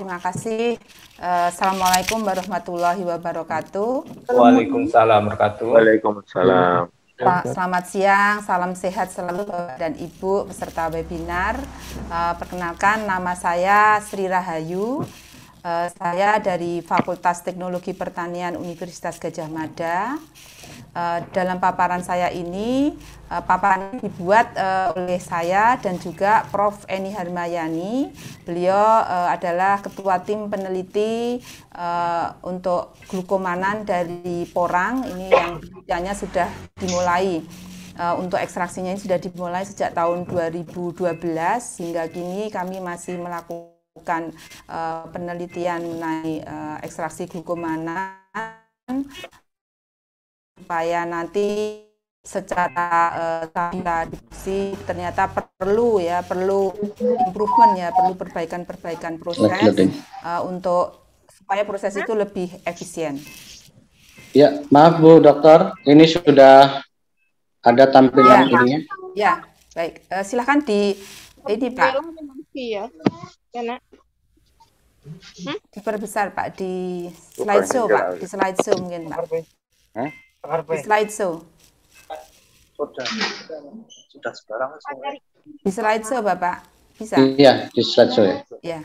terima kasih. Eh, Assalamualaikum warahmatullahi wabarakatuh. Waalaikumsalam warahmatullahi Waalaikumsalam. Pak, selamat siang, salam sehat selalu Bapak dan Ibu peserta webinar. Uh, perkenalkan nama saya Sri Rahayu. Uh, saya dari Fakultas Teknologi Pertanian Universitas Gajah Mada. Eh, dalam paparan saya ini, uh, paparan dibuat uh, oleh saya dan juga Prof. Eni Harmayani. Beliau uh, adalah ketua tim peneliti uh, untuk glukomanan dari Porang. Ini yang penelitiannya sudah dimulai. Uh, untuk ekstraksinya ini sudah dimulai sejak tahun 2012 hingga kini kami masih melakukan uh, penelitian mengenai uh, ekstraksi glukomanan supaya nanti secara uh, eh, diksi diskusi ternyata perlu ya perlu improvement ya perlu perbaikan-perbaikan proses uh, untuk supaya proses itu lebih efisien. Ya, maaf Bu Dokter, ini sudah ada tampilan ya. ini Ya, ya baik. Uh, eh, silahkan di ini Pak. Ya, hmm? Diperbesar Pak di slide show Pak, di slide show mungkin Pak. Di ya? show Sudah. Sudah sekarang. Di show Bapak. Bisa? Iya, di show ya. Iya.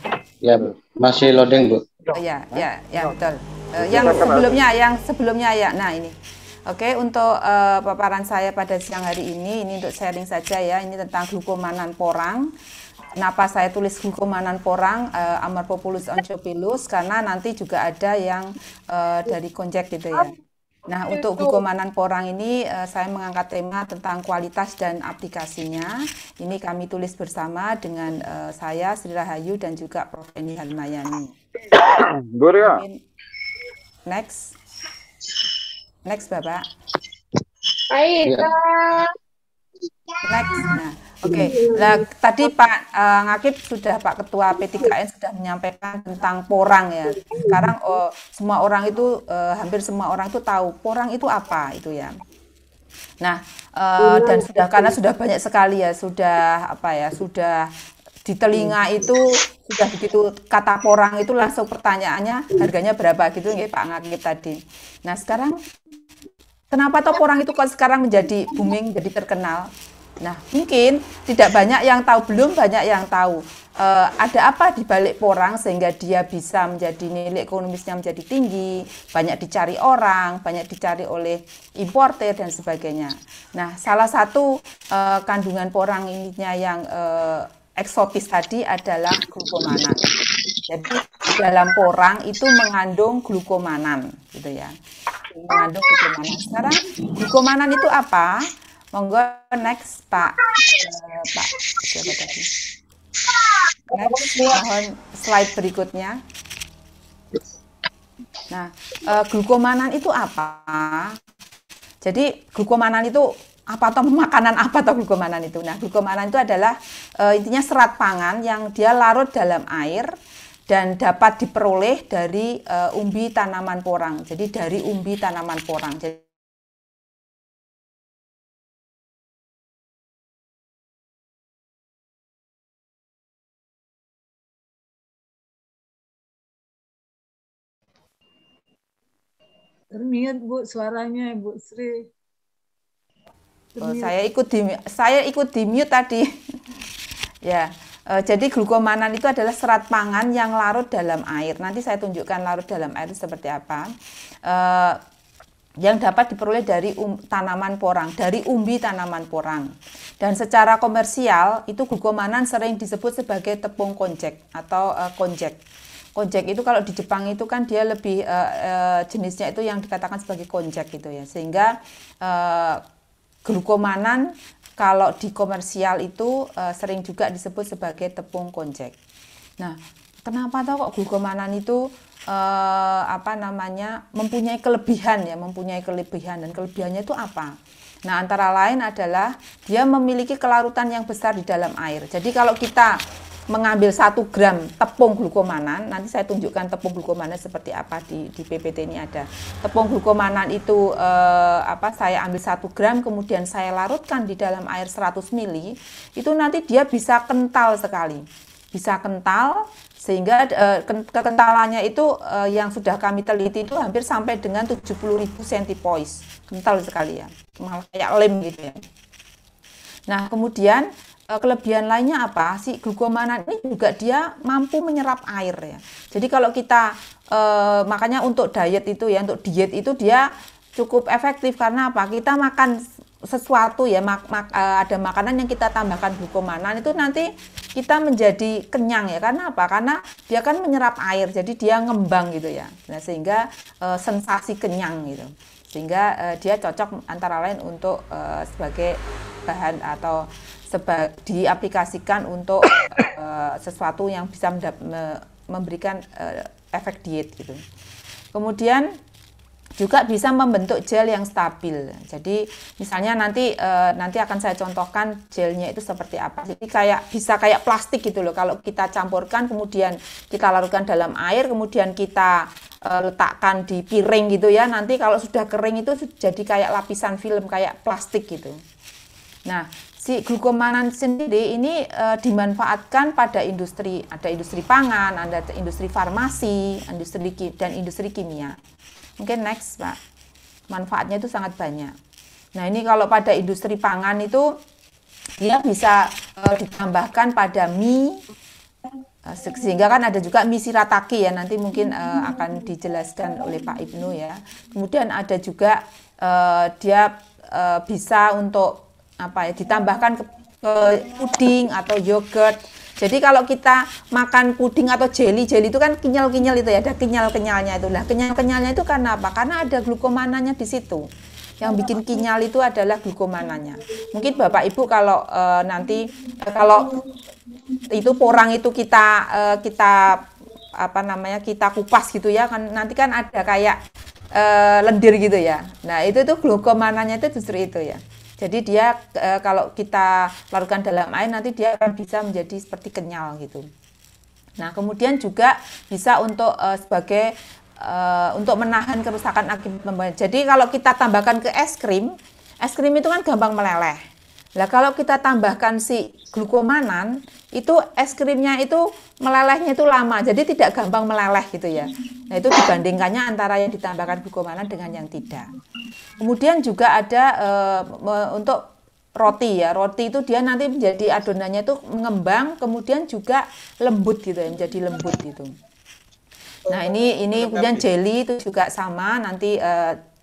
Ya, masih loading, Bu. Oh, iya, iya, ya, betul. Uh, yang sebelumnya, yang sebelumnya ya. Nah, ini. Oke, untuk uh, paparan saya pada siang hari ini, ini untuk sharing saja ya, ini tentang hukumanan porang. Kenapa saya tulis hukumanan porang, uh, populus oncopilus, karena nanti juga ada yang uh, dari konjek gitu ya. Nah, untuk buku Manan Porang ini eh, saya mengangkat tema tentang kualitas dan aplikasinya. Ini kami tulis bersama dengan eh, saya Sri Rahayu dan juga Prof. Eni Halmayani. Buria. Ya? Next. Next, Bapak. Baik. Ya. Next. Nah, Oke, okay. nah tadi Pak uh, Ngakib sudah Pak Ketua P3N sudah menyampaikan tentang porang ya. Sekarang oh, semua orang itu uh, hampir semua orang itu tahu porang itu apa itu ya. Nah uh, dan sudah karena sudah banyak sekali ya sudah apa ya sudah di telinga itu sudah begitu kata porang itu langsung pertanyaannya harganya berapa gitu ya Pak Ngakib tadi. Nah sekarang kenapa toh porang itu kok sekarang menjadi booming jadi terkenal? Nah, mungkin tidak banyak yang tahu, belum banyak yang tahu e, ada apa di balik porang sehingga dia bisa menjadi nilai ekonomisnya menjadi tinggi, banyak dicari orang, banyak dicari oleh importer dan sebagainya. Nah, salah satu e, kandungan porang ininya yang e, eksotis tadi adalah glukomanan. Jadi dalam porang itu mengandung glukomanan, gitu ya. Mengandung glukomanan. Sekarang glukomanan itu apa? Monggo next Pak eh, Pak siapa tadi? Next mohon slide berikutnya. Nah, eh, glukomanan itu apa? Jadi glukomanan itu apa atau makanan apa atau glukomanan itu? Nah, glukomanan itu adalah eh, intinya serat pangan yang dia larut dalam air dan dapat diperoleh dari uh, umbi tanaman porang. Jadi dari umbi tanaman porang. Jadi Terniat Bu suaranya Bu Sri. Oh, saya ikut di saya ikut di mute tadi. ya. uh, jadi glukomanan itu adalah serat pangan yang larut dalam air. Nanti saya tunjukkan larut dalam air seperti apa. uh, yang dapat diperoleh dari um, tanaman porang, dari umbi tanaman porang. Dan secara komersial itu glukomanan sering disebut sebagai tepung konjek atau uh, konjek konjek itu kalau di Jepang itu kan dia lebih uh, uh, jenisnya itu yang dikatakan sebagai konjek gitu ya sehingga uh, glukomanan kalau di komersial itu uh, sering juga disebut sebagai tepung konjek nah kenapa tahu kok glukomanan itu uh, apa namanya mempunyai kelebihan ya mempunyai kelebihan dan kelebihannya itu apa Nah, antara lain adalah dia memiliki kelarutan yang besar di dalam air. Jadi kalau kita mengambil 1 gram tepung glukomanan, nanti saya tunjukkan tepung glukomanan seperti apa di, di PPT ini ada. Tepung glukomanan itu eh, apa saya ambil 1 gram kemudian saya larutkan di dalam air 100 ml, itu nanti dia bisa kental sekali. Bisa kental sehingga eh, kekentalannya itu eh, yang sudah kami teliti itu hampir sampai dengan 70.000 centipoise. Kental sekali ya. Malah kayak lem gitu ya. Nah, kemudian Eh, kelebihan lainnya apa si glukomanan ini juga dia mampu menyerap air ya jadi kalau kita eh, makanya untuk diet itu ya untuk diet itu dia cukup efektif karena apa kita makan sesuatu ya mak, mak, eh, ada makanan yang kita tambahkan glukomanan itu nanti kita menjadi kenyang ya karena apa karena dia kan menyerap air jadi dia ngembang gitu ya nah sehingga eh, sensasi kenyang gitu sehingga eh, dia cocok antara lain untuk eh, sebagai bahan atau diaplikasikan untuk uh, sesuatu yang bisa me, memberikan uh, efek diet gitu. Kemudian juga bisa membentuk gel yang stabil. Jadi misalnya nanti uh, nanti akan saya contohkan gelnya itu seperti apa. Jadi kayak bisa kayak plastik gitu loh. Kalau kita campurkan kemudian kita larutkan dalam air, kemudian kita letakkan di piring gitu ya. Nanti kalau sudah kering itu jadi kayak lapisan film kayak plastik gitu. Nah, si glukomanan sendiri ini uh, dimanfaatkan pada industri, ada industri pangan, ada industri farmasi, industri dan industri kimia. Mungkin next, Pak. Manfaatnya itu sangat banyak. Nah, ini kalau pada industri pangan itu dia bisa uh, ditambahkan pada mie eh, sehingga kan ada juga mie sirataki ya nanti mungkin uh, akan dijelaskan oleh Pak Ibnu ya kemudian ada juga uh, dia bisa untuk apa ya ditambahkan ke, ke puding atau yogurt. Jadi kalau kita makan puding atau jelly, jelly itu kan kenyal-kenyal itu ya, ada kenyal-kenyalnya itu. Lah kenyal-kenyalnya itu karena apa? Karena ada glukomananya di situ. Yang bikin kenyal itu adalah glukomananya. Mungkin Bapak Ibu kalau e, nanti e, kalau itu porang itu kita e, kita apa namanya kita kupas gitu ya kan nanti kan ada kayak e, lendir gitu ya. Nah, itu itu glukomananya itu justru itu ya. Jadi dia e, kalau kita larutkan dalam air nanti dia akan bisa menjadi seperti kenyal gitu. Nah, kemudian juga bisa untuk e, sebagai e, untuk menahan kerusakan akibat pembuahan. Jadi kalau kita tambahkan ke es krim, es krim itu kan gampang meleleh. Nah, kalau kita tambahkan si glukomanan, itu es krimnya itu melelehnya itu lama, jadi tidak gampang meleleh gitu ya. Nah, itu dibandingkannya antara yang ditambahkan glukomanan dengan yang tidak. Kemudian juga ada e, untuk roti ya, roti itu dia nanti menjadi adonannya itu mengembang, kemudian juga lembut gitu ya, menjadi lembut gitu. Nah, ini ini kemudian ya. jelly itu juga sama nanti e,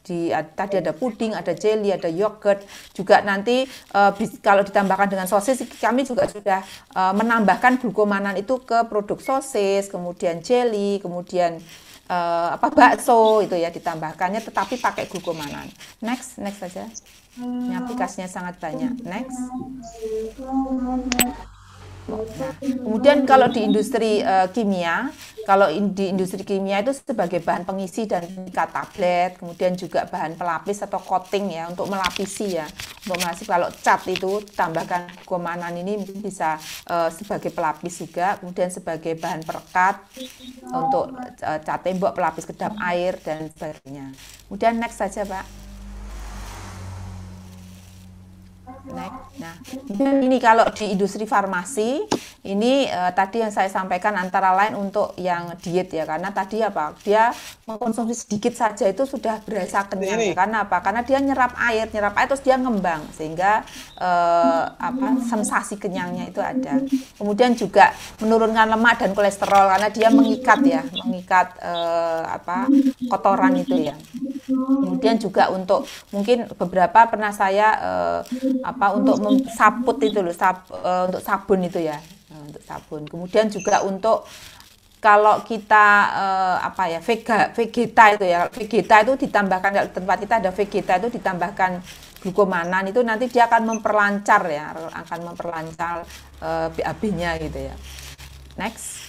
di tadi ada puding, ada jelly, ada yogurt. Juga nanti uh, kalau ditambahkan dengan sosis kami juga sudah uh, menambahkan glukomanan itu ke produk sosis, kemudian jelly, kemudian uh, apa bakso itu ya ditambahkannya tetapi pakai glukomanan. Next, next saja. Ini aplikasinya sangat banyak. Next. Kemudian kalau di industri uh, kimia, kalau in, di industri kimia itu sebagai bahan pengisi dan pengikat tablet, kemudian juga bahan pelapis atau coating ya untuk melapisi ya. Untuk melapisi kalau cat itu tambahkan gomanan ini bisa uh, sebagai pelapis juga, kemudian sebagai bahan perekat untuk uh, cat tembok, pelapis kedap air dan sebagainya. Kemudian next saja, Pak. Nah, ini kalau di industri farmasi ini uh, tadi yang saya sampaikan antara lain untuk yang diet ya karena tadi apa dia mengkonsumsi sedikit saja itu sudah berasa kenyang ya. karena apa karena dia nyerap air nyerap air terus dia ngembang sehingga uh, apa sensasi kenyangnya itu ada kemudian juga menurunkan lemak dan kolesterol karena dia mengikat ya mengikat uh, apa kotoran itu ya kemudian juga untuk mungkin beberapa pernah saya uh, apa untuk saput itu loh sab, uh, untuk sabun itu ya eh, untuk sabun kemudian juga untuk kalau kita uh, apa ya vega vegeta itu ya vegeta itu ditambahkan kalau tempat kita ada vegeta itu ditambahkan glukomanan itu nanti dia akan memperlancar ya akan memperlancar uh, BAB-nya gitu ya next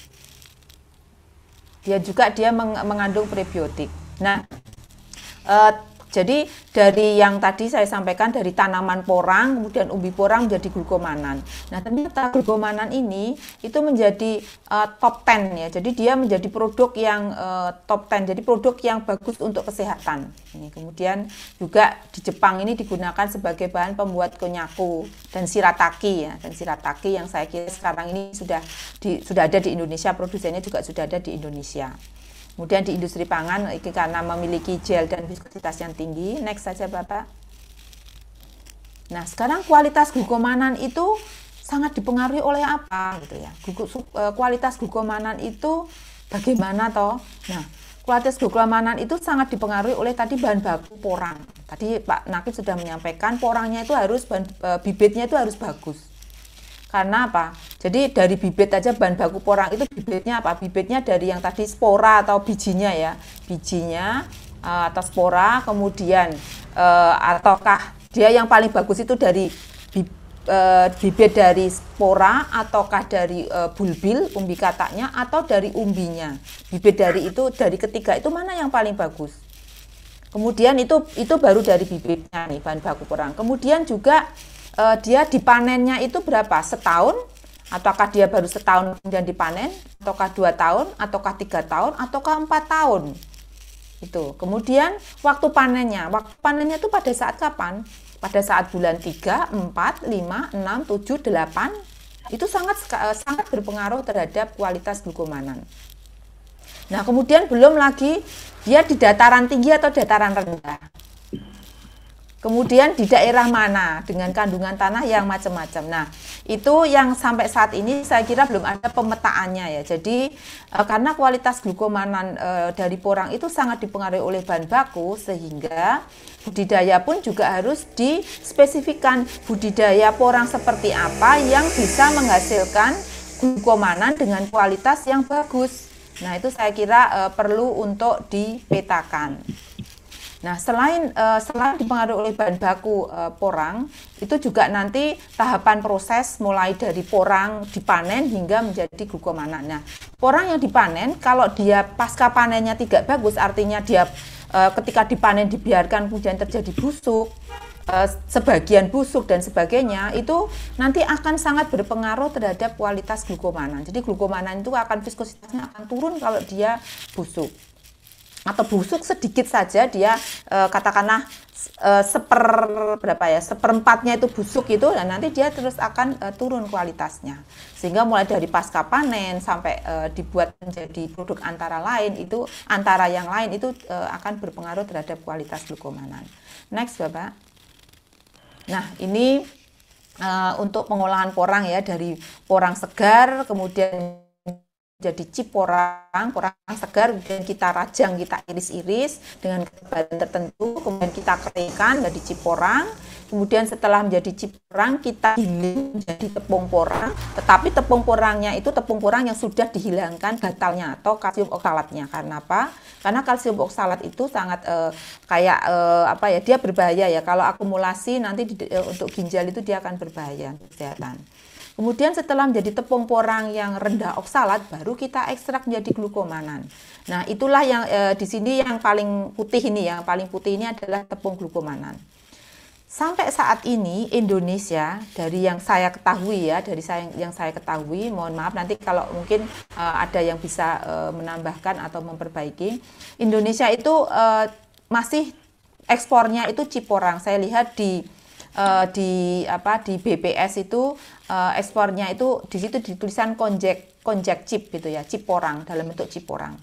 dia juga dia meng mengandung prebiotik nah uh, jadi dari yang tadi saya sampaikan dari tanaman porang, kemudian umbi porang menjadi glukomanan. Nah ternyata glukomanan ini itu menjadi uh, top 10 ya. Jadi dia menjadi produk yang uh, top 10, jadi produk yang bagus untuk kesehatan. Ini kemudian juga di Jepang ini digunakan sebagai bahan pembuat konyaku dan sirataki ya. Dan sirataki yang saya kira sekarang ini sudah di, sudah ada di Indonesia, produsennya juga sudah ada di Indonesia. Kemudian di industri pangan karena memiliki gel dan viskositas yang tinggi. Next saja Bapak. Nah, sekarang kualitas gugomanan itu sangat dipengaruhi oleh apa gitu ya. E, kualitas gugomanan itu bagaimana toh? Nah, kualitas gugomanan itu sangat dipengaruhi oleh tadi bahan baku porang. Tadi Pak Nakib sudah menyampaikan porangnya itu harus e, bibitnya itu harus bagus. Karena apa? Jadi dari bibit aja bahan baku porang itu bibitnya apa? Bibitnya dari yang tadi spora atau bijinya ya. Bijinya eh, atau spora kemudian eh, ataukah dia yang paling bagus itu dari eh, bibit dari spora ataukah dari bulbil umbi kataknya atau dari umbinya bibit dari itu dari ketiga itu mana yang paling bagus kemudian itu itu baru dari bibitnya nih bahan baku porang kemudian juga uh, dia dipanennya itu berapa? Setahun? Ataukah dia baru setahun kemudian dipanen? Ataukah dua tahun? Ataukah tiga tahun? Ataukah empat tahun? Itu. Kemudian waktu panennya. Waktu panennya itu pada saat kapan? Pada saat bulan 3, 4, 5, 6, 7, 8. Itu sangat eh, sangat berpengaruh terhadap kualitas glukomanan. Nah, kemudian belum lagi dia di dataran tinggi atau dataran rendah. Kemudian di daerah mana dengan kandungan tanah yang macam-macam. Nah, itu yang sampai saat ini saya kira belum ada pemetaannya ya. Jadi eh, karena kualitas glukomanan eh, dari porang itu sangat dipengaruhi oleh bahan baku sehingga budidaya pun juga harus dispesifikkan budidaya porang seperti apa yang bisa menghasilkan glukomanan dengan kualitas yang bagus. Nah, itu saya kira eh, perlu untuk dipetakan. Nah, selain uh, selain dipengaruhi oleh bahan baku uh, porang, itu juga nanti tahapan proses mulai dari porang dipanen hingga menjadi glukomana. Nah, porang yang dipanen kalau dia pasca panennya tidak bagus, artinya dia uh, ketika dipanen dibiarkan kemudian terjadi busuk, sebagian busuk dan sebagainya itu nanti akan sangat berpengaruh terhadap kualitas glukomanan. Jadi glukomanan itu akan viskositasnya akan turun kalau dia busuk atau busuk sedikit saja dia e, katakanlah e, seper berapa ya seperempatnya itu busuk itu dan nanti dia terus akan e, turun kualitasnya sehingga mulai dari pasca panen sampai e, dibuat menjadi produk antara lain itu antara yang lain itu e, akan berpengaruh terhadap kualitas glukomanan next bapak nah ini untuk pengolahan porang ya dari porang segar kemudian jadi ciporang, porang segar, kemudian kita rajang, kita iris-iris dengan kebalan tertentu, kemudian kita keringkan jadi ciporang, kemudian setelah menjadi ciporang kita giling menjadi tepung porang, tetapi tepung porangnya itu tepung porang yang sudah dihilangkan gatalnya atau kalsium oksalatnya. Karena apa? Karena kalsium oksalat itu sangat eh, kayak eh, apa ya, dia berbahaya ya. Kalau akumulasi nanti di, eh, untuk ginjal itu dia akan berbahaya kesehatan. Kemudian setelah menjadi tepung porang yang rendah oksalat, baru kita ekstrak menjadi glukomanan. Nah, itulah yang e, di sini yang paling putih ini, ya. yang paling putih ini adalah tepung glukomanan. Sampai saat ini Indonesia dari yang saya ketahui ya, dari saya, yang saya ketahui, mohon maaf nanti kalau mungkin e, ada yang bisa e, menambahkan atau memperbaiki. Indonesia itu e, masih ekspornya itu Ciporang. Saya lihat di uh, di apa di BPS itu uh, ekspornya itu di situ ditulisan konjek konjek chip gitu ya, chip porang dalam bentuk chip porang.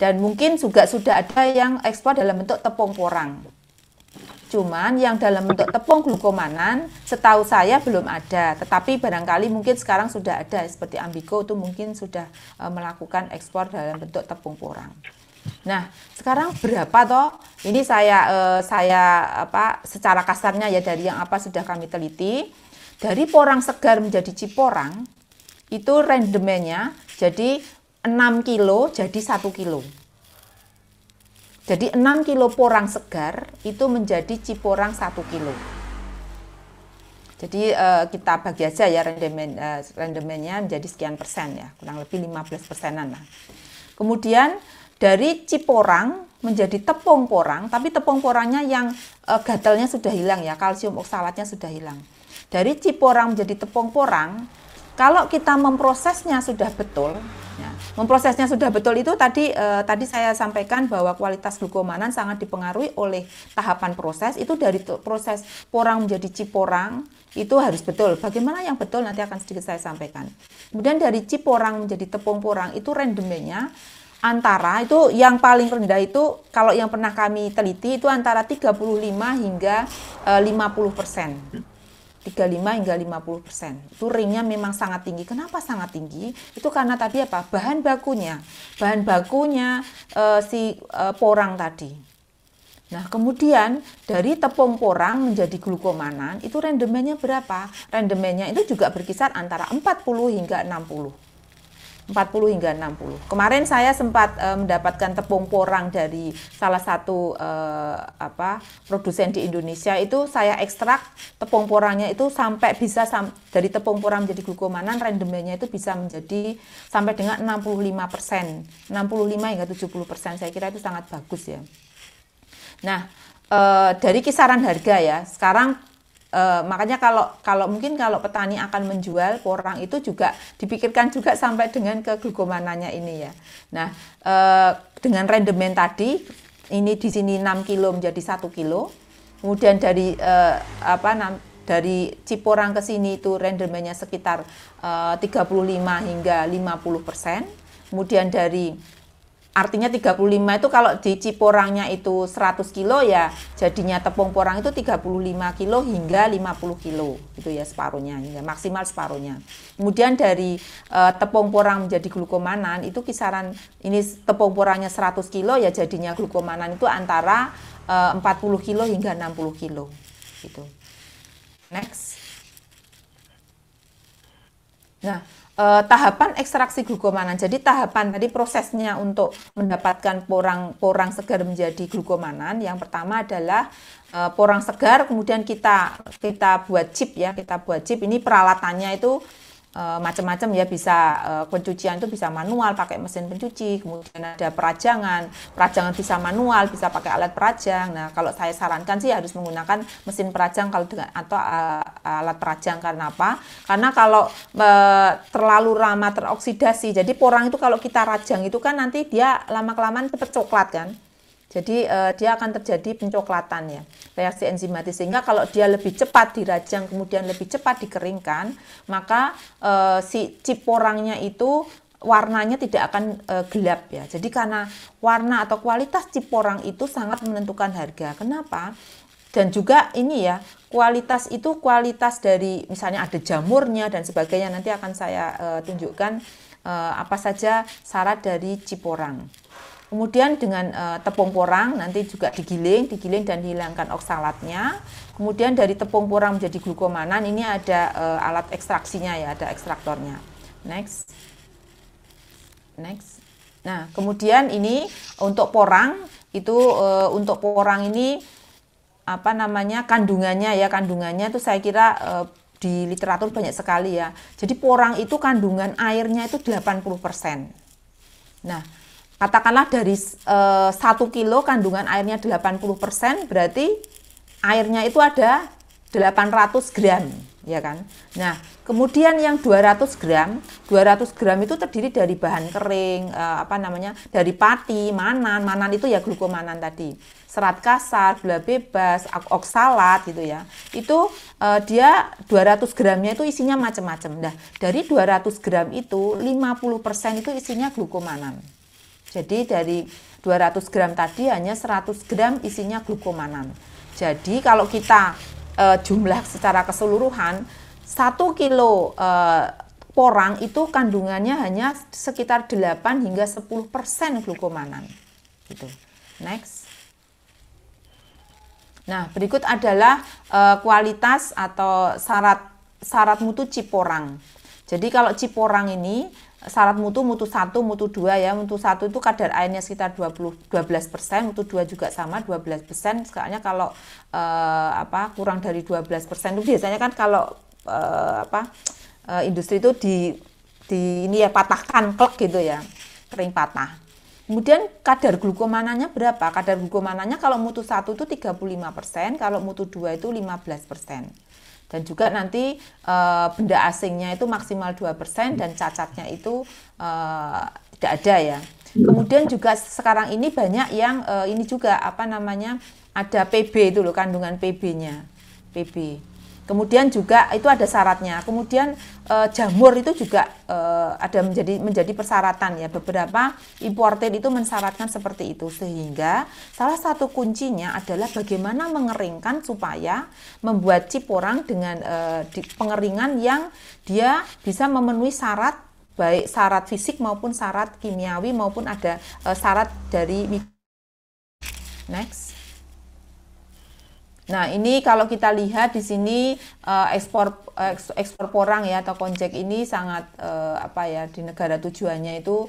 Dan mungkin juga sudah ada yang ekspor dalam bentuk tepung porang. Cuman yang dalam bentuk tepung glukomanan setahu saya belum ada, tetapi barangkali mungkin sekarang sudah ada seperti Ambigo itu mungkin sudah uh, melakukan ekspor dalam bentuk tepung porang. Nah, sekarang berapa toh? Ini saya eh, saya apa secara kasarnya ya dari yang apa sudah kami teliti. Dari porang segar menjadi ciporang itu rendemennya jadi 6 kilo jadi 1 kilo. Jadi 6 kilo porang segar itu menjadi ciporang 1 kilo. Jadi eh, kita bagi aja ya rendemen eh, rendemennya menjadi sekian persen ya, kurang lebih 15 persenan lah. Kemudian dari ciporang menjadi tepung porang, tapi tepung porangnya yang e, eh, gatalnya sudah hilang ya, kalsium oksalatnya sudah hilang. Dari ciporang menjadi tepung porang, kalau kita memprosesnya sudah betul, ya, memprosesnya sudah betul itu tadi e, tadi saya sampaikan bahwa kualitas glukomanan sangat dipengaruhi oleh tahapan proses. Itu dari proses porang menjadi ciporang itu harus betul. Bagaimana yang betul nanti akan sedikit saya sampaikan. Kemudian dari ciporang menjadi tepung porang itu randomnya antara itu yang paling rendah itu kalau yang pernah kami teliti itu antara 35 hingga e, eh, 50 persen. 35 hingga 50 persen. Itu ringnya memang sangat tinggi. Kenapa sangat tinggi? Itu karena tadi apa? Bahan bakunya. Bahan bakunya e, si e, porang tadi. Nah, kemudian dari tepung porang menjadi glukomanan itu rendemennya berapa? Rendemennya itu juga berkisar antara 40 hingga 60. 40 hingga 60. Kemarin saya sempat e, mendapatkan tepung porang dari salah satu e, apa produsen di Indonesia itu saya ekstrak tepung porangnya itu sampai bisa sam dari tepung porang menjadi glukomanan rendemennya itu bisa menjadi sampai dengan 65%, persen, 65 hingga 70%. persen. Saya kira itu sangat bagus ya. Nah, e, dari kisaran harga ya. Sekarang Uh, makanya kalau kalau mungkin kalau petani akan menjual porang itu juga dipikirkan juga sampai dengan ke glukomananya ini ya. Nah, uh, dengan rendemen tadi ini di sini 6 kilo menjadi 1 kilo. Kemudian dari uh, apa nam, dari Ciporang ke sini itu rendemennya sekitar 35 hingga 50 persen. Kemudian dari Artinya 35 itu kalau di Ciporangnya itu 100 kilo ya jadinya tepung porang itu 35 kilo hingga 50 kilo itu ya separuhnya hingga maksimal separuhnya. Kemudian dari e, tepung porang menjadi glukomanan itu kisaran ini tepung porangnya 100 kilo ya jadinya glukomanan itu antara e, eh, 40 kilo hingga 60 kilo gitu. Next. Nah, eh, tahapan ekstraksi glukomanan. Jadi tahapan tadi prosesnya untuk mendapatkan porang-porang segar menjadi glukomanan yang pertama adalah eh, porang segar kemudian kita kita buat chip ya, kita buat chip. Ini peralatannya itu e, eh, macam-macam ya bisa e, pencucian itu bisa manual pakai mesin pencuci kemudian ada perajangan perajangan bisa manual bisa pakai alat perajang nah kalau saya sarankan sih harus menggunakan mesin perajang kalau dengan atau e, alat perajang karena apa karena kalau e, terlalu lama teroksidasi jadi porang itu kalau kita rajang itu kan nanti dia lama kelamaan cepet coklat kan jadi uh, dia akan terjadi pencoklatan ya, reaksi enzimatis. Sehingga kalau dia lebih cepat dirajang kemudian lebih cepat dikeringkan, maka uh, si ciporangnya itu warnanya tidak akan e, gelap ya. Jadi karena warna atau kualitas ciporang itu sangat menentukan harga. Kenapa? Dan juga ini ya, kualitas itu kualitas dari misalnya ada jamurnya dan sebagainya. Nanti akan saya e, tunjukkan e, apa saja syarat dari ciporang. Kemudian dengan e, tepung porang nanti juga digiling, digiling dan dihilangkan oksalatnya. Kemudian dari tepung porang menjadi glukomanan ini ada e, alat ekstraksinya ya, ada ekstraktornya. Next. Next. Nah, kemudian ini untuk porang itu e, untuk porang ini apa namanya kandungannya ya, kandungannya itu saya kira e, di literatur banyak sekali ya. Jadi porang itu kandungan airnya itu 80%. Nah, katakanlah dari eh, satu 1 kilo kandungan airnya 80% berarti airnya itu ada 800 gram ya kan nah kemudian yang 200 gram 200 gram itu terdiri dari bahan kering e, apa namanya dari pati manan manan itu ya glukomanan tadi serat kasar gula bebas oksalat gitu ya itu e, dia 200 gramnya itu isinya macam-macam nah dari 200 gram itu 50% itu isinya glukomanan jadi dari 200 gram tadi hanya 100 gram isinya glukomanan. Jadi kalau kita e, jumlah secara keseluruhan 1 kilo e, porang itu kandungannya hanya sekitar 8 hingga 10 persen glukomanan. Gitu. Next. Nah berikut adalah e, kualitas atau syarat syarat mutu ciporang. Jadi kalau ciporang ini syarat mutu mutu satu mutu dua ya mutu satu itu kadar airnya sekitar 20 12 persen mutu dua juga sama 12 persen soalnya kalau eh, apa kurang dari 12 persen itu biasanya kan kalau eh, apa eh, industri itu di di ini ya patahkan klek gitu ya kering patah Kemudian kadar glukomananya berapa? Kadar glukomananya kalau mutu satu itu 35%, kalau mutu dua itu 15% dan juga nanti uh, benda asingnya itu maksimal 2% dan cacatnya itu uh, tidak ada ya. Kemudian juga sekarang ini banyak yang uh, ini juga apa namanya ada PB itu loh kandungan PB-nya. PB. Kemudian juga itu ada syaratnya. Kemudian e, jamur itu juga e, ada menjadi menjadi persyaratan ya. Beberapa importer itu mensyaratkan seperti itu sehingga salah satu kuncinya adalah bagaimana mengeringkan supaya membuat orang dengan e, di, pengeringan yang dia bisa memenuhi syarat baik syarat fisik maupun syarat kimiawi maupun ada e, syarat dari next Nah, ini kalau kita lihat di sini eh, ekspor eh, ekspor porang ya atau konjek ini sangat eh, apa ya di negara tujuannya itu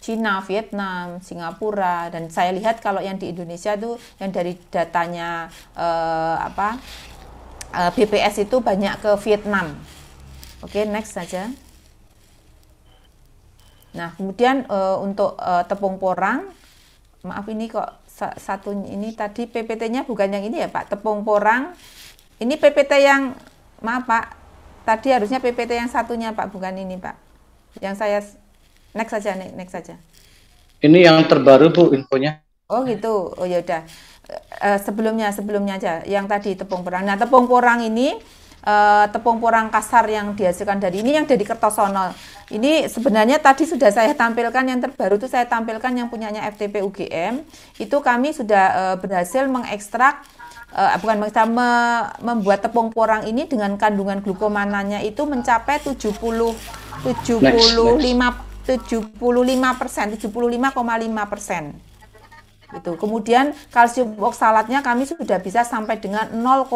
Cina, Vietnam, Singapura dan saya lihat kalau yang di Indonesia tuh yang dari datanya apa BPS itu banyak ke Vietnam. Oke, next saja. Nah, kemudian untuk tepung porang, maaf ini kok satu ini tadi PPT-nya bukan yang ini ya Pak, tepung porang. Ini PPT yang maaf Pak, tadi harusnya PPT yang satunya Pak, bukan ini Pak. Yang saya next saja, next, next saja. Ini yang terbaru Bu infonya. Oh gitu, oh ya udah. Uh, sebelumnya sebelumnya aja yang tadi tepung porang. Nah tepung porang ini uh, tepung porang kasar yang dihasilkan dari ini yang dari Kertosono. Ini sebenarnya tadi sudah saya tampilkan yang terbaru itu saya tampilkan yang punyanya FTP UGM. Itu kami sudah uh, berhasil mengekstrak uh, bukan bisa me, membuat tepung porang ini dengan kandungan glukomananya itu mencapai 70 75 next, next. 75 persen, 75,5 persen. Gitu. Kemudian kalsium oksalatnya kami sudah bisa sampai dengan 0,8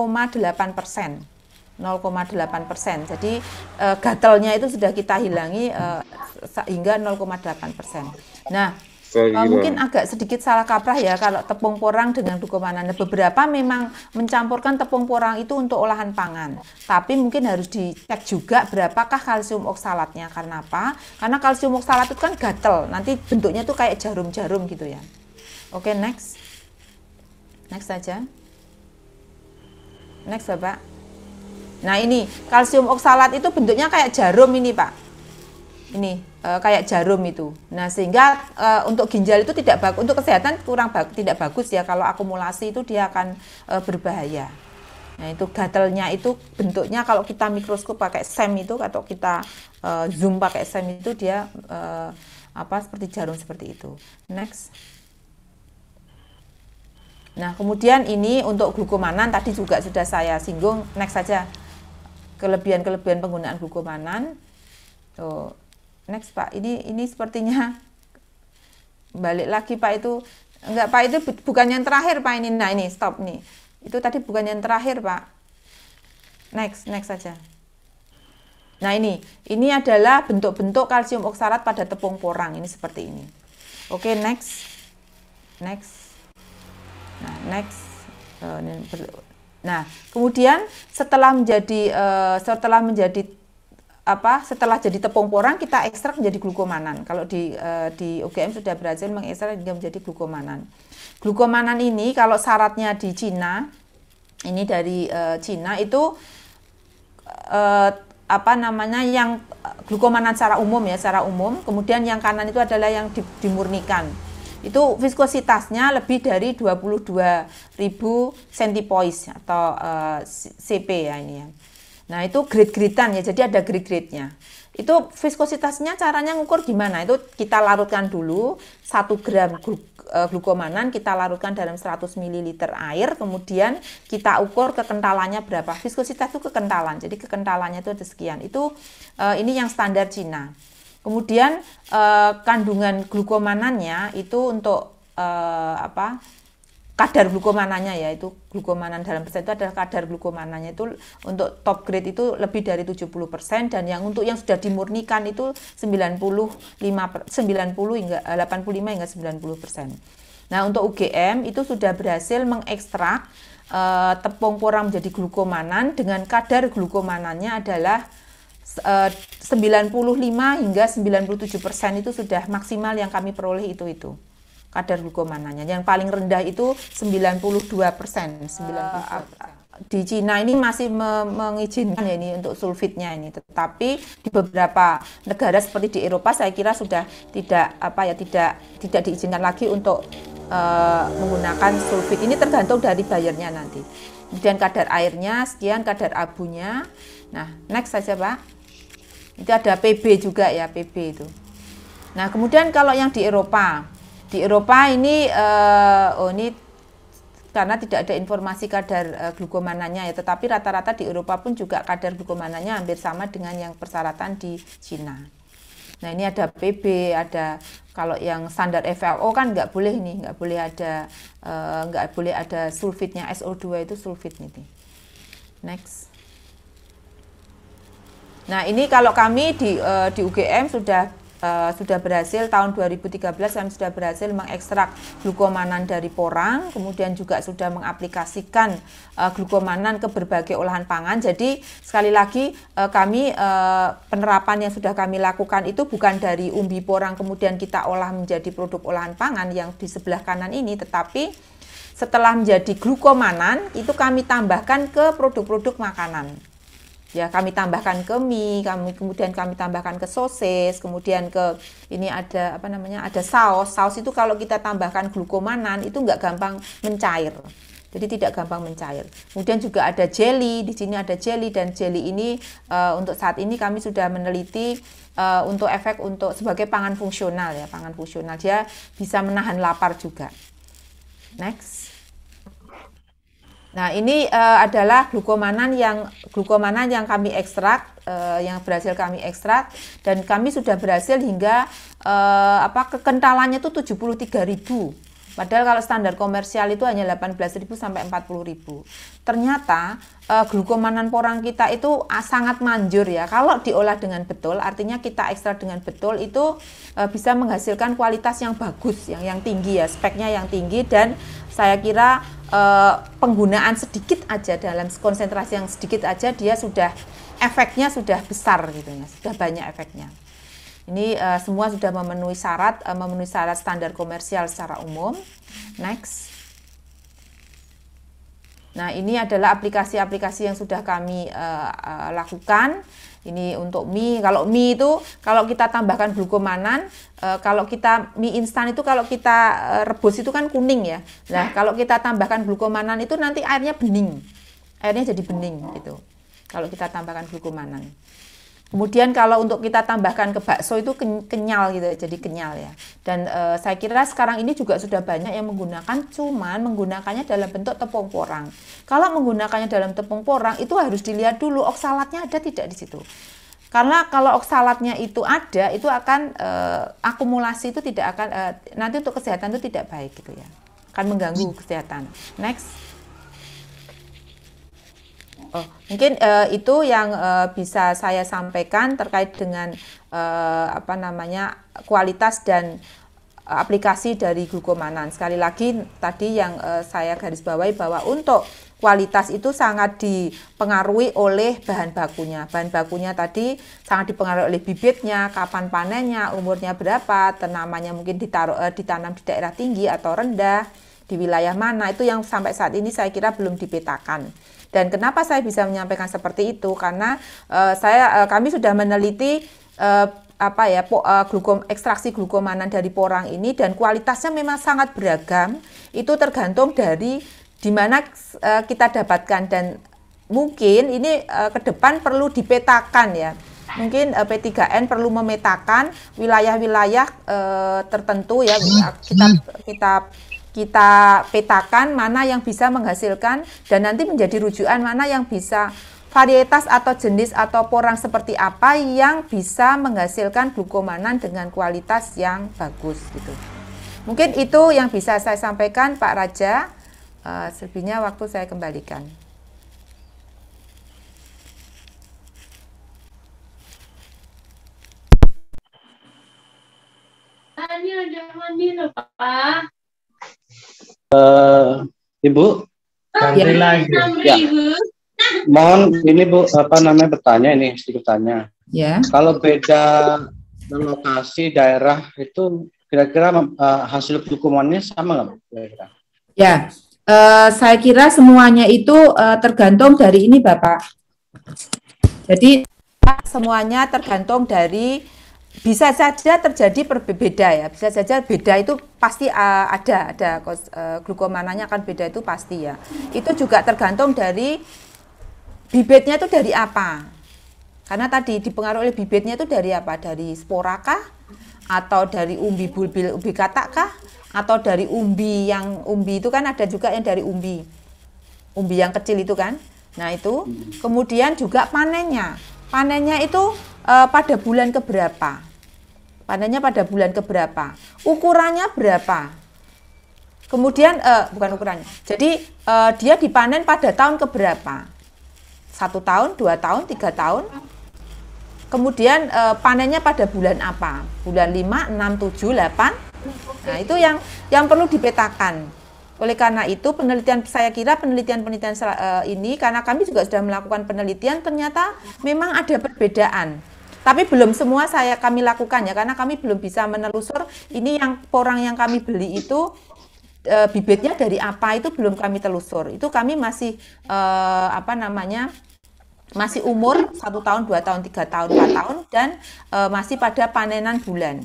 persen. 0,8 persen. Jadi uh, eh, gatelnya itu sudah kita hilangi uh, hingga 0,8 persen. Nah, uh, mungkin agak sedikit salah kaprah ya kalau tepung porang dengan dukumanan. Beberapa memang mencampurkan tepung porang itu untuk olahan pangan, tapi mungkin harus dicek juga berapakah kalsium oksalatnya. Karena apa? Karena kalsium oksalat itu kan gatel, nanti bentuknya tuh kayak jarum-jarum gitu ya. Oke, okay, next. Next saja. Next, Bapak. Nah ini kalsium oksalat itu bentuknya kayak jarum ini Pak. Ini e, kayak jarum itu. Nah sehingga e, untuk ginjal itu tidak bagus, untuk kesehatan kurang bagus, tidak bagus ya kalau akumulasi itu dia akan e, berbahaya. Nah itu gatelnya itu bentuknya kalau kita mikroskop pakai SEM itu atau kita e, zoom pakai SEM itu dia e, apa seperti jarum seperti itu. Next. Nah, kemudian ini untuk glukomanan tadi juga sudah saya singgung. Next saja kelebihan-kelebihan penggunaan glukomanan. Tuh. Next Pak, ini ini sepertinya balik lagi Pak itu enggak Pak itu bukan yang terakhir Pak ini. Nah, ini stop nih. Itu tadi bukan yang terakhir Pak. Next, next saja. Nah, ini ini adalah bentuk-bentuk kalsium oksalat pada tepung porang. Ini seperti ini. Oke, okay, next. Next. Nah, next. Uh, ini Nah, kemudian setelah menjadi uh, setelah menjadi apa setelah jadi tepung porang kita ekstrak menjadi glukomanan. Kalau di uh, di UGM sudah berhasil mengekstrak hingga menjadi glukomanan. Glukomanan ini kalau syaratnya di Cina ini dari uh, Cina itu uh, apa namanya yang glukomanan secara umum ya secara umum. Kemudian yang kanan itu adalah yang dimurnikan itu viskositasnya lebih dari 22.000 centipoise atau uh, eh, CP ya ini ya. Nah, itu grit-gritan ya. Jadi ada grit-gritnya. Itu viskositasnya caranya ngukur gimana? Itu kita larutkan dulu 1 gram eh, glukomanan kita larutkan dalam 100 ml air kemudian kita ukur kekentalannya berapa viskositas itu kekentalan jadi kekentalannya itu ada sekian itu eh, ini yang standar Cina Kemudian eh, kandungan glukomanannya itu untuk eh, apa? kadar glukomananya ya itu glukomanan dalam persen itu adalah kadar glukomananya itu untuk top grade itu lebih dari 70% dan yang untuk yang sudah dimurnikan itu 95 90 hingga 85 eh, hingga 90%. Nah, untuk UGM itu sudah berhasil mengekstrak eh, tepung kurang menjadi glukomanan dengan kadar glukomanannya adalah 95 eh, hingga 97 persen itu sudah maksimal yang kami peroleh itu itu kadar glukomananya. Yang paling rendah itu 92 persen. di Cina ini masih mengizinkan ya ini untuk sulfitnya ini tetapi di beberapa negara seperti di Eropa saya kira sudah tidak apa ya tidak tidak diizinkan lagi untuk uh, menggunakan sulfit ini tergantung dari bayarnya nanti kemudian kadar airnya sekian kadar abunya nah next saja Pak itu ada PB juga ya, PB itu. Nah, kemudian kalau yang di Eropa. Di Eropa ini eh, oh ini karena tidak ada informasi kadar eh, glukomananya ya, tetapi rata-rata di Eropa pun juga kadar glukomananya hampir sama dengan yang persyaratan di Cina. Nah ini ada PB, ada kalau yang standar FLO kan nggak boleh nih, nggak boleh ada uh, nggak boleh ada sulfitnya SO2 itu sulfit nih. Next. Nah, ini kalau kami di uh, di UGM sudah uh, sudah berhasil tahun 2013 kami sudah berhasil mengekstrak glukomanan dari porang, kemudian juga sudah mengaplikasikan uh, glukomanan ke berbagai olahan pangan. Jadi sekali lagi uh, kami uh, penerapan yang sudah kami lakukan itu bukan dari umbi porang kemudian kita olah menjadi produk olahan pangan yang di sebelah kanan ini, tetapi setelah menjadi glukomanan itu kami tambahkan ke produk-produk makanan ya kami tambahkan ke mie, kami kemudian kami tambahkan ke sosis, kemudian ke ini ada apa namanya ada saus. Saus itu kalau kita tambahkan glukomanan itu nggak gampang mencair. Jadi tidak gampang mencair. Kemudian juga ada jelly, di sini ada jelly dan jelly ini uh, untuk saat ini kami sudah meneliti uh, untuk efek untuk sebagai pangan fungsional ya, pangan fungsional dia bisa menahan lapar juga. Next. Nah, ini uh, adalah glukomanan yang glukoma mana yang kami ekstrak eh, yang berhasil kami ekstrak dan kami sudah berhasil hingga eh, apa kekentalannya itu 73.000 Padahal kalau standar komersial itu hanya 18.000 sampai 40.000. Ternyata e, glukomanan porang kita itu ah, sangat manjur ya. Kalau diolah dengan betul, artinya kita ekstra dengan betul itu e, bisa menghasilkan kualitas yang bagus, yang yang tinggi ya, speknya yang tinggi dan saya kira e, penggunaan sedikit aja dalam konsentrasi yang sedikit aja dia sudah efeknya sudah besar gitu ya, sudah banyak efeknya. Ini uh, semua sudah memenuhi syarat uh, memenuhi syarat standar komersial secara umum. Next. Nah, ini adalah aplikasi-aplikasi yang sudah kami uh, uh, lakukan. Ini untuk mie. Kalau mie itu kalau kita tambahkan glukomanan, uh, kalau kita mie instan itu kalau kita uh, rebus itu kan kuning ya. Nah, kalau kita tambahkan glukomanan itu nanti airnya bening. Airnya jadi bening gitu. Kalau kita tambahkan glukomanan. Kemudian kalau untuk kita tambahkan ke bakso itu kenyal gitu, jadi kenyal ya. Dan e, saya kira sekarang ini juga sudah banyak yang menggunakan, cuman menggunakannya dalam bentuk tepung porang. Kalau menggunakannya dalam tepung porang itu harus dilihat dulu oksalatnya ada tidak di situ. Karena kalau oksalatnya itu ada, itu akan e, akumulasi itu tidak akan e, nanti untuk kesehatan itu tidak baik gitu ya, akan mengganggu kesehatan. Next. Oh, mungkin uh, itu yang uh, bisa saya sampaikan terkait dengan uh, apa namanya kualitas dan aplikasi dari glukomanan. Sekali lagi tadi yang uh, saya garis bawahi bahwa untuk kualitas itu sangat dipengaruhi oleh bahan bakunya. Bahan bakunya tadi sangat dipengaruhi oleh bibitnya, kapan panennya, umurnya berapa, tanamannya mungkin ditaruh ditanam di daerah tinggi atau rendah di wilayah mana itu yang sampai saat ini saya kira belum dipetakan. Dan kenapa saya bisa menyampaikan seperti itu? Karena uh, saya uh, kami sudah meneliti uh, apa ya po, uh, glukom ekstraksi glukomanan dari porang ini dan kualitasnya memang sangat beragam. Itu tergantung dari di mana uh, kita dapatkan dan mungkin ini uh, ke depan perlu dipetakan ya. Mungkin uh, P3N perlu memetakan wilayah-wilayah uh, tertentu ya kita kita kita petakan mana yang bisa menghasilkan dan nanti menjadi rujukan mana yang bisa varietas atau jenis atau porang seperti apa yang bisa menghasilkan glukomanan dengan kualitas yang bagus gitu. Mungkin itu yang bisa saya sampaikan Pak Raja. Uh, selebihnya waktu saya kembalikan. ini jangan mandi Pak. Uh, Ibu. Ya. lagi. Ya. Mohon ini Bu apa namanya bertanya ini sedikit tanya. Ya. Kalau beda lokasi daerah itu kira-kira uh, hasil hukumannya sama nggak Kira-kira. Ya. Uh, saya kira semuanya itu uh, tergantung dari ini Bapak. Jadi semuanya tergantung dari bisa saja terjadi berbeda ya bisa saja beda itu pasti uh, ada ada uh, glukomananya akan beda itu pasti ya itu juga tergantung dari bibitnya itu dari apa karena tadi dipengaruhi oleh bibitnya itu dari apa dari spora kah atau dari umbi bulbil umbi katak kah atau dari umbi yang umbi itu kan ada juga yang dari umbi umbi yang kecil itu kan nah itu kemudian juga panennya panennya itu uh, pada bulan keberapa? Panennya pada bulan keberapa? Ukurannya berapa? Kemudian uh, bukan ukurannya. Jadi uh, dia dipanen pada tahun keberapa? Satu tahun, dua tahun, tiga tahun. Kemudian uh, panennya pada bulan apa? Bulan 5, 6, 7, 8. Nah, itu yang yang perlu dipetakan. Oleh karena itu penelitian saya kira penelitian-penelitian ini karena kami juga sudah melakukan penelitian ternyata memang ada perbedaan tapi belum semua saya kami lakukan ya karena kami belum bisa menelusur ini yang porang yang kami beli itu e, bibitnya dari apa itu belum kami telusur. Itu kami masih e, apa namanya masih umur satu tahun, dua tahun, tiga tahun, empat tahun dan e, masih pada panenan bulan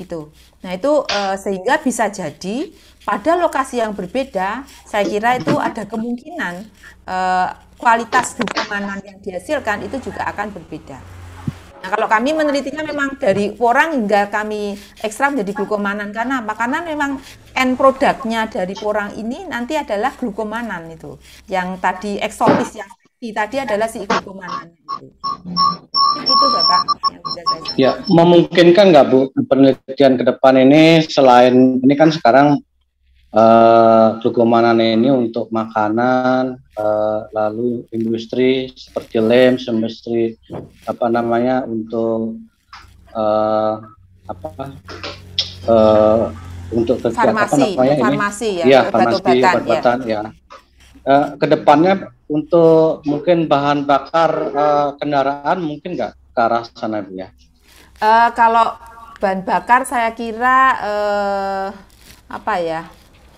itu. Nah itu e, sehingga bisa jadi pada lokasi yang berbeda, saya kira itu ada kemungkinan e, kualitas makanan yang dihasilkan itu juga akan berbeda. Nah, kalau kami menelitinya memang dari porang hingga kami ekstrak menjadi glukomanan. Karena makanan memang end produknya dari porang ini nanti adalah glukomanan itu. Yang tadi eksotis yang di tadi adalah si glukomanan. Itu gitu, Bapak yang bisa Ya, memungkinkan nggak Bu penelitian ke depan ini selain ini kan sekarang uh, ini untuk makanan uh, lalu industri seperti lem industri apa namanya untuk uh, apa uh, untuk kegiatan farmasi, apa namanya farmasi ini ya, iya, ya farmasi obat-obatan ya, ya. Uh, kedepannya untuk mungkin bahan bakar uh, kendaraan mungkin nggak ke arah sana bu ya uh, kalau bahan bakar saya kira uh, apa ya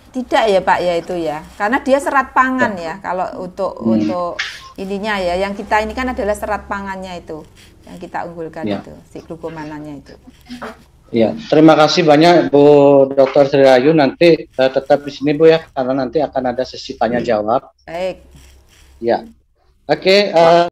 tidak ya Pak ya itu ya, karena dia serat pangan ya. ya. Kalau untuk hmm. untuk ininya ya, yang kita ini kan adalah serat pangannya itu yang kita unggulkan ya. itu si glukomananya itu. Ya, terima kasih banyak Bu Dokter Sri Rayu. Nanti uh, tetap di sini Bu ya, karena nanti akan ada sesi tanya jawab. Baik. Ya, oke. Okay, uh, eh,